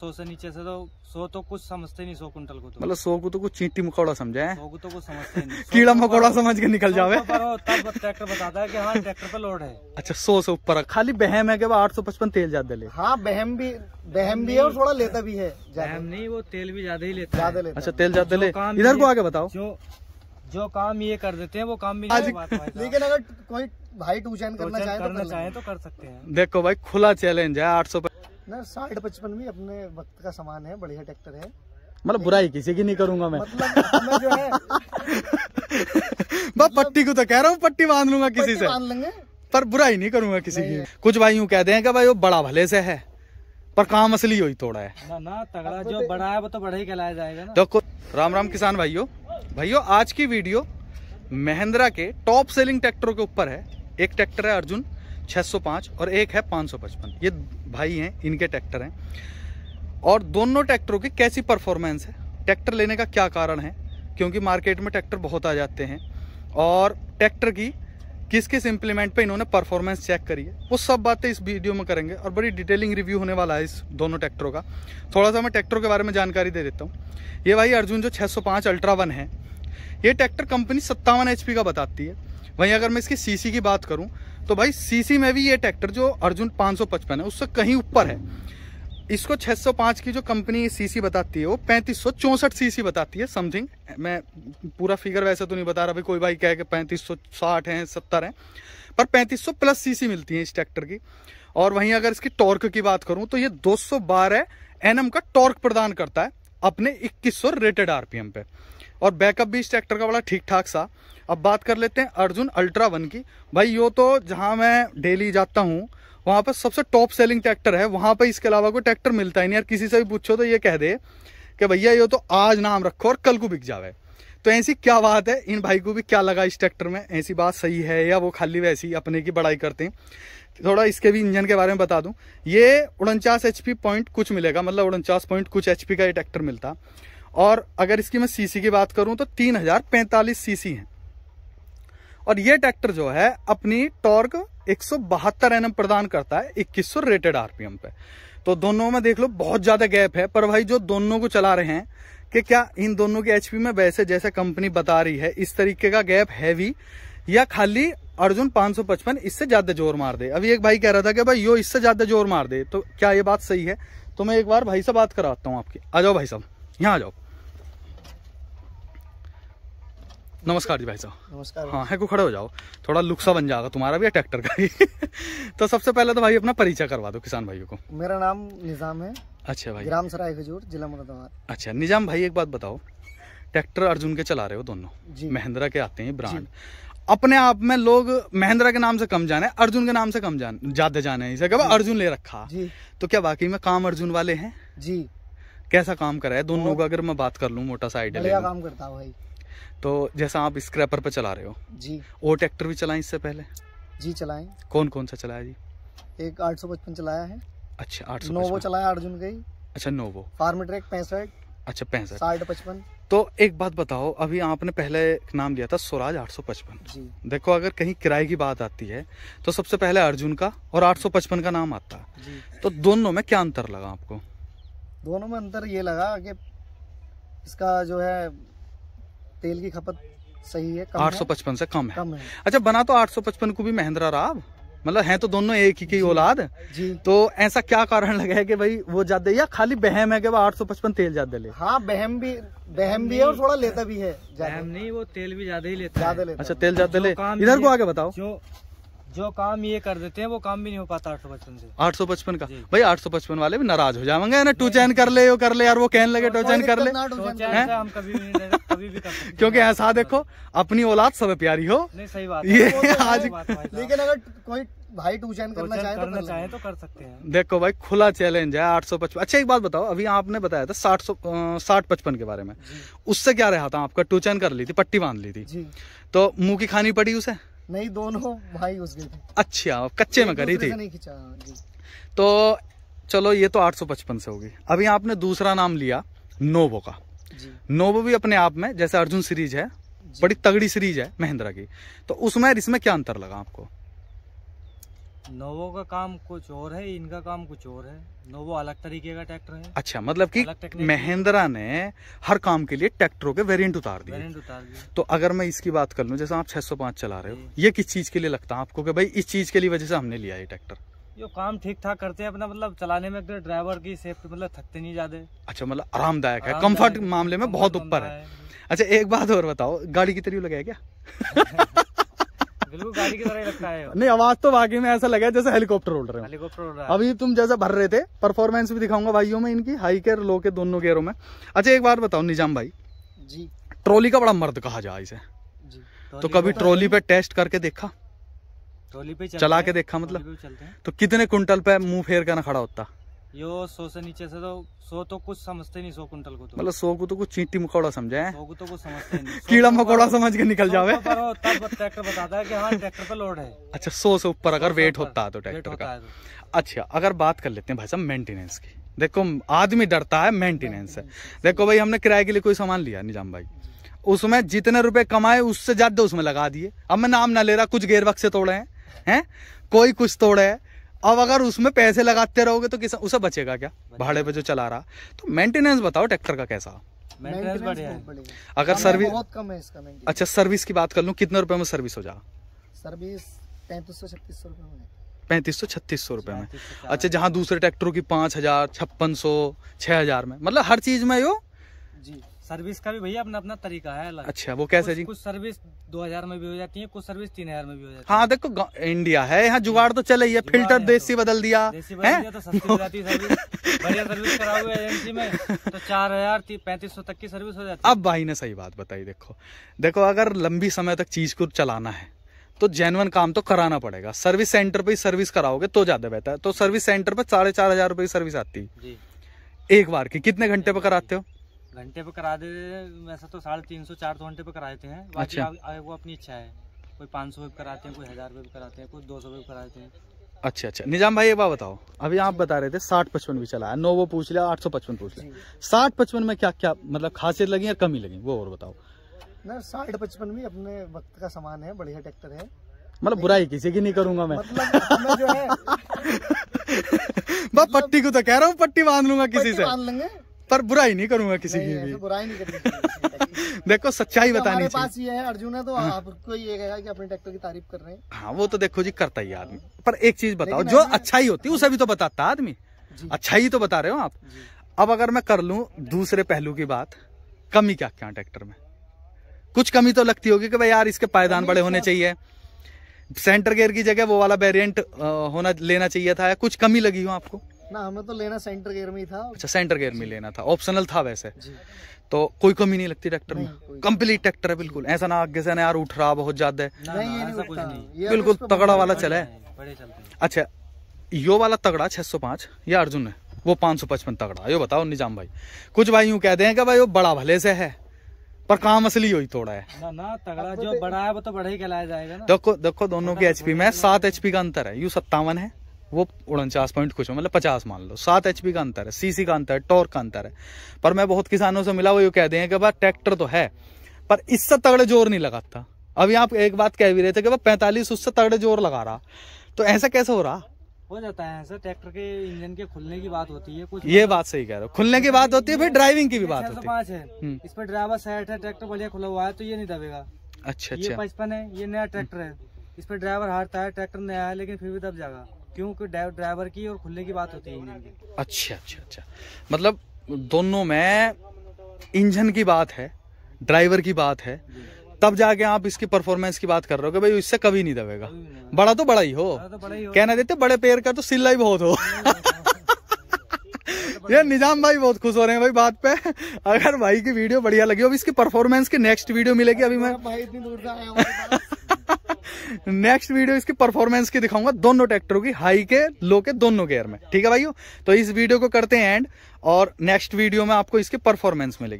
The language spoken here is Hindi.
सो तो से नीचे से तो सो तो कुछ समझते नहीं सो कुंटल को तो मतलब सो को तो कुछ चींटी मकौड़ा समझे है को तो कुछ समझते नहीं कीड़ा तो मकोड़ा समझ के निकल जावे तब ट्रैक्टर बताता है कि हाँ ट्रैक्टर पे लोड है अच्छा सौ से ऊपर खाली बहम है वो आठ सौ पचपन तेल ज्यादा ले हाँ बहम भी बहम भी है और थोड़ा लेता भी है बहम नहीं वो तेल भी ज्यादा ही लेता ज्यादा लेता अच्छा तेल ज्यादा ले इधर को आगे बताओ जो जो काम ये कर देते हैं वो काम भी आज लेकिन अगर कोई भाई टू चैन करना चाहे तो, तो कर सकते हैं देखो भाई खुला चैलेंज है आठ सौ साठ पचपन में अपने वक्त का सामान है बढ़िया ट्रैक्टर है मतलब बुराई किसी की नहीं करूंगा मैं मतलब जो है पट्टी को तो कह रहा हूँ पट्टी बांध लूंगा किसी से बांध लेंगे पर बुराई नहीं करूंगा किसी की कुछ भाई यूँ कहते हैं भाई वो बड़ा भले से है पर काम असली ही थोड़ा है ना ना तगड़ा जो बड़ा है वो तो बड़ा ही कहलाया जाएगा ना देखो राम राम किसान भाइयों भाइयों आज की वीडियो महिंद्रा के टॉप सेलिंग ट्रैक्टरों के ऊपर है एक ट्रैक्टर है अर्जुन 605 और एक है 555 ये भाई हैं इनके ट्रैक्टर हैं और दोनों ट्रैक्टरों की कैसी परफॉर्मेंस है ट्रैक्टर लेने का क्या कारण है क्योंकि मार्केट में ट्रैक्टर बहुत आ जाते हैं और ट्रैक्टर की किस किस इम्प्लीमेंट पे इन्होंने परफॉर्मेंस चेक करी है वो सब बातें इस वीडियो में करेंगे और बड़ी डिटेलिंग रिव्यू होने वाला है इस दोनों ट्रैक्टरों का थोड़ा सा मैं ट्रैक्टरों के बारे में जानकारी दे देता हूँ ये भाई अर्जुन जो 605 अल्ट्रा वन है ये ट्रैक्टर कंपनी सत्तावन एच का बताती है वहीं अगर मैं इसकी सी की बात करूँ तो भाई सीसी में भी ये ट्रैक्टर जो अर्जुन 555 है उससे कहीं ऊपर है इसको 605 की जो कंपनी सीसी बताती है वो पैंतीस सौ चौसठ सीसी बताती है समथिंग मैं पूरा फिगर वैसे तो नहीं बता रहा भाई कोई भाई कहे कि पैंतीस सौ साठ है सत्तर है पर पैंतीस सौ प्लस सीसी मिलती है इस ट्रैक्टर की और वहीं अगर इसकी टॉर्क की बात करूं तो ये दो सौ बारह एनएम का टॉर्क प्रदान करता है अपने इक्कीस सौ रेटेड आरपीएम पे और बैकअप भी इस ट्रैक्टर का बड़ा ठीक ठाक सा अब बात कर लेते हैं अर्जुन अल्ट्रा वन की भाई यो तो जहाँ मैं डेली जाता हूँ वहाँ पर सबसे टॉप सेलिंग ट्रैक्टर है वहाँ पर इसके अलावा कोई ट्रैक्टर मिलता ही नहीं यार किसी से भी पूछो तो ये कह दे कि भैया यो तो आज नाम रखो और कल को बिक जावे तो ऐसी क्या बात है इन भाई को भी क्या लगा इस ट्रैक्टर में ऐसी बात सही है या वो खाली वैसी अपने की बड़ाई करते हैं थोड़ा इसके भी इंजन के बारे में बता दूं ये उनचास एच पॉइंट कुछ मिलेगा मतलब उनचास पॉइंट कुछ एच का ये ट्रैक्टर मिलता और अगर इसकी मैं सीसी की बात करूं तो तीन हजार पैंतालीस सीसी है और ये ट्रैक्टर जो है अपनी टॉर्क एक सौ बहत्तर एनएम प्रदान करता है इक्कीस सौ रेटेड आरपीएम पे तो दोनों में देख लो बहुत ज्यादा गैप है पर भाई जो दोनों को चला रहे हैं कि क्या इन दोनों के एचपी में वैसे जैसे कंपनी बता रही है इस तरीके का गैप हैवी या खाली अर्जुन 555 इससे ज्यादा जोर मार दे अभी एक भाई कह रहा था कि भाई यो इससे ज्यादा जोर मार दे तो क्या ये बात सही है तो मैं एक बार भाई से बात कराता हूँ आपकी आ जाओ भाई साहब यहाँ आ जाओ नमस्कार जी भाई साहब नमस्कार हाँ है को खड़े हो जाओ थोड़ा लुकसा बन जाएगा तुम्हारा भी ट्रैक्टर का ही तो सबसे पहले तो भाई अपना परिचय करवा दो किसान भाइयों को मेरा नाम निज़ाम है अच्छा भाई ग्राम सराय खजूर जिला मुरादाबाद अच्छा निज़ाम भाई एक बात बताओ ट्रैक्टर अर्जुन के चला रहे हो दोनों महिंद्रा के आते हैं ब्रांड अपने आप में लोग महिंद्रा के नाम से कम जाने अर्जुन के नाम से कम जाने ज्यादा जाने इसे कहा अर्जुन ले रखा तो क्या बाकी में काम अर्जुन वाले हैं जी कैसा काम करा है दोनों का अगर मैं बात कर लू मोटा साइड काम करता हूँ भाई तो जैसा आप स्क्रैपर पर चला रहे हो जी वो ट्रैक्टर भी चलाएं इससे पहले जी चलाएं कौन कौन सा चलाया जी एक आठ सौ पचपन चलाया है अच्छा आठ सौ नोवो चलाया अर्जुन का ही अच्छा नोवो फार्म ट्रैक पैंसठ अच्छा पैंसठ साठ पचपन तो एक बात बताओ अभी आपने पहले नाम लिया था स्वराज 855 देखो अगर कहीं किराए की बात आती है तो सबसे पहले अर्जुन का और 855 का नाम आता है तो दोनों में क्या अंतर लगा आपको दोनों में अंतर ये लगा कि इसका जो है तेल की खपत सही है आठ सौ पचपन से कम है कम है अच्छा बना तो आठ सौ पचपन को भी महिंद्रा राव मतलब है तो दोनों एक ही की औलाद जी तो ऐसा क्या कारण लगा है कि भाई वो ज्यादा या खाली बहम है कि वो आठ सौ पचपन तेल ज्यादा ले हाँ बहम भी बहम भी है और थोड़ा लेता भी है बहम नहीं वो तेल भी ज्यादा ही लेता ज्यादा अच्छा तेल ज्यादा ले इधर को आगे बताओ जो काम ये कर देते हैं वो काम भी नहीं हो पाता आठ सौ पचपन से आठ सौ पचपन का भाई आठ सौ पचपन वाले भी नाराज हो जाएंगे ना टू चैन कर ले यो कर ले यार वो कहने लगे तो टू चैन कर ले हम क्योंकि ऐसा देखो अपनी औलाद सब प्यारी हो नहीं सही बात ये तो आज लेकिन अगर कोई भाई टू चैन करना चाहे तो करना तो चाहे तो कर सकते हैं देखो भाई खुला चैलेंज है आठ सौ पचपन अच्छा एक बात बताओ अभी आपने बताया था साठ सौ साठ पचपन के बारे में उससे क्या रहा था आपका टू चैन कर ली थी पट्टी बांध ली थी तो मुंह की खानी पड़ी उसे नहीं दोनों भाई घुस गए थे अच्छा कच्चे में करी थी नहीं तो चलो ये तो 855 से होगी अभी आपने दूसरा नाम लिया नोवो का नोवो भी अपने आप में जैसे अर्जुन सीरीज है बड़ी तगड़ी सीरीज है महिंद्रा की तो उसमें इसमें क्या अंतर लगा आपको नोवो का काम कुछ और है इनका काम कुछ और है नोवो अलग तरीके का ट्रैक्टर है अच्छा मतलब कि महिंद्रा ने हर काम के लिए ट्रैक्टरों के वेरिएंट उतार दिए वेरिएंट उतार दिए तो अगर मैं इसकी बात कर लूँ जैसे आप 605 चला रहे हो ये किस चीज के लिए लगता है आपको कि भाई इस चीज के लिए वजह से हमने लिया ये ट्रैक्टर जो काम ठीक ठाक करते हैं अपना मतलब चलाने में ड्राइवर की सेफ्टी मतलब थकते नहीं जाते अच्छा मतलब आरामदायक है कम्फर्ट मामले में बहुत ऊपर है अच्छा एक बात और बताओ गाड़ी की तरह लगाया क्या बिल्कुल नहीं आवाज तो वाकई में ऐसा लगा जैसे हेलीकॉप्टर उड़ रहे हो अभी तुम जैसे भर रहे थे परफॉर्मेंस भी दिखाऊंगा भाइयों में इनकी हाई केयर लो के दोनों गेयरों में अच्छा एक बार बताओ निजाम भाई जी ट्रॉली का बड़ा मर्द कहा जाए इसे तो कभी ट्रॉली पे टेस्ट मतलब- करके देखा ट्रॉली पे चला के देखा मतलब तो कितने कुंटल पे मुंह फेर करना खड़ा होता यो सो से नीचे से तो सो तो कुछ समझते नहीं सो कुंटल को तो मतलब सो को तो कुछ चींटी मकोड़ा समझे सो को तो कुछ समझते नहीं कीड़ा मकोड़ा समझ के निकल जावे ट्रैक्टर बताता है कि हाँ ट्रैक्टर पे लोड है अच्छा सो से ऊपर अगर वेट तो होता है तो ट्रैक्टर का अच्छा अगर बात कर लेते हैं भाई साहब मेंटेनेंस की देखो आदमी डरता है मेंटेनेंस है देखो भाई हमने किराए के लिए कोई सामान लिया निजाम भाई उसमें जितने रुपए कमाए उससे ज्यादा उसमें लगा दिए अब मैं नाम ना ले रहा कुछ गेयर बक्से तोड़े हैं हैं कोई कुछ तोड़े है अब अगर उसमें पैसे लगाते रहोगे तो किसान उसे बचेगा क्या भाड़े पे जो चला रहा तो मेंटेनेंस बताओ ट्रैक्टर का कैसा मेंटेनेंस बढ़िया अगर सर्विस बहुत कम है इसका अच्छा सर्विस की बात कर लू कितने रुपए में सर्विस हो जा सर्विस पैंतीस सौ छत्तीस सौ रुपए में पैंतीस सौ छत्तीस सौ रुपये में अच्छा जहाँ दूसरे ट्रैक्टरों की पाँच हज़ार छप्पन सौ छः हज़ार में मतलब हर चीज़ में यो जी सर्विस का भी भैया अपना अपना तरीका है अलग अच्छा वो कैसे कुछ, जी कुछ सर्विस 2000 में भी हो जाती है कुछ सर्विस 3000 में भी हो जाती है हाँ देखो इंडिया है यहाँ जुगाड़ तो चले ही है फिल्टर तो। देसी बदल दिया देसी बदल दिया तो सस्ती हो जाती है सर्विस एजेंसी में तो चार हजार पैंतीस सौ तक की सर्विस हो जाती अब भाई ने सही बात बताई देखो देखो अगर लंबी समय तक चीज को चलाना है तो जेनवन काम तो कराना पड़ेगा सर्विस सेंटर पे ही सर्विस कराओगे तो ज्यादा बेहतर तो सर्विस सेंटर पर साढ़े चार हजार की सर्विस आती है एक बार की कितने घंटे पे कराते हो घंटे पे करा दे वैसा तो साढ़े तीन सौ चार सौ घंटे पे करा देते हैं अच्छा वो अपनी इच्छा है कोई पाँच सौ कराते हैं कोई हज़ार रुपये कराते हैं कोई दो सौ रुपये कराते हैं अच्छा अच्छा निजाम भाई एक बात बताओ अभी आप बता रहे थे साठ पचपन भी चला है नौ वो पूछ लिया आठ सौ पचपन पूछ लिया साठ पचपन में क्या क्या मतलब खासियत लगी या कमी लगी वो और बताओ ना साठ पचपन भी अपने वक्त का सामान है बढ़िया ट्रैक्टर है मतलब बुराई किसी की नहीं करूंगा मैं मतलब जो है पट्टी को तो कह रहा हूँ पट्टी बांध लूंगा किसी से बांध लेंगे पर बुराई नहीं करूंगा किसी की भी बुराई नहीं करनी देखो सच्चाई बतानी चाहिए पास ये है अर्जुन है तो हाँ। आपको ये कहेगा कि अपने ट्रैक्टर की तारीफ कर रहे हैं हाँ वो तो देखो जी करता ही आदमी पर एक चीज बताओ जो अच्छाई होती है उसे भी तो बताता आदमी अच्छाई तो बता रहे हो आप अब अगर मैं कर लू दूसरे पहलू की बात कमी क्या क्या ट्रैक्टर में कुछ कमी तो लगती होगी कि भाई यार इसके पायदान बड़े होने तो- चाहिए सेंटर गेयर की जगह वो वाला वेरिएंट होना लेना चाहिए था या कुछ कमी लगी हो आपको ना हमें तो लेना सेंटर गेयर में ही था अच्छा सेंटर गेयर में लेना था ऑप्शनल था वैसे तो कोई कमी नहीं लगती ट्रैक्टर में कंप्लीट ट्रैक्टर है बिल्कुल ऐसा ना आगे से ना यार उठ रहा बहुत ज्यादा बिल्कुल तो तगड़ा वाला चला है अच्छा यो वाला तगड़ा सौ पांच या अर्जुन है वो पांच सौ पचपन तगड़ा यो बताओ निजाम भाई कुछ भाई कहते हैं कि भाई वो बड़ा भले से है पर काम असली हुई थोड़ा है ना ना तगड़ा जो तो बड़ा है वो तो बड़ा ही कहलाया जाएगा ना देखो देखो दोनों के एचपी में सात एचपी का अंतर है यू सत्तावन है वो उनचास पॉइंट कुछ मतलब पचास मान लो सात एच का अंतर है सीसी का अंतर है टॉर्क का अंतर है पर मैं बहुत किसानों से मिला वो ये कहते हैं कि भाई ट्रैक्टर तो है पर इससे तगड़े जोर नहीं लगाता अभी आप एक बात कह भी रहे थे कि भाई पैंतालीस उससे तगड़े जोर लगा रहा तो ऐसा कैसे हो रहा हो जाता है ऐसा ट्रैक्टर के इंजन के खुलने की बात होती है कुछ ये बात सही कह रहे हो खुलने की बात होती है फिर ड्राइविंग की भी बात होती है हम्म। इस पर ड्राइवर सेट है ट्रैक्टर बढ़िया खुला हुआ है तो ये नहीं दबेगा अच्छा अच्छा पचपन है ये नया ट्रैक्टर है इस पर ड्राइवर हारता है ट्रैक्टर नया है लेकिन फिर भी दब जाएगा क्योंकि ड्राइवर की और खुलने की बात होती है इंजन की अच्छा अच्छा अच्छा मतलब दोनों में इंजन की बात है ड्राइवर की बात है तब जाके आप इसकी परफॉर्मेंस की बात कर रहे हो भाई इससे कभी नहीं दबेगा बड़ा तो बड़ा ही हो, तो कहना देते बड़े पेड़ का तो सिल्ला ही बहुत हो ये तो निजाम भाई बहुत खुश हो रहे हैं भाई बात पे अगर भाई की वीडियो बढ़िया लगी हो इसकी परफॉर्मेंस की नेक्स्ट वीडियो मिलेगी अभी मैं भाई इतनी दूर से आया नेक्स्ट वीडियो इसकी परफॉर्मेंस की दिखाऊंगा दोनों ट्रैक्टरों की हाई के लो के दोनों गेयर में ठीक है भाइयों तो इस वीडियो को करते हैं एंड और नेक्स्ट वीडियो में आपको इसकी परफॉर्मेंस मिलेगी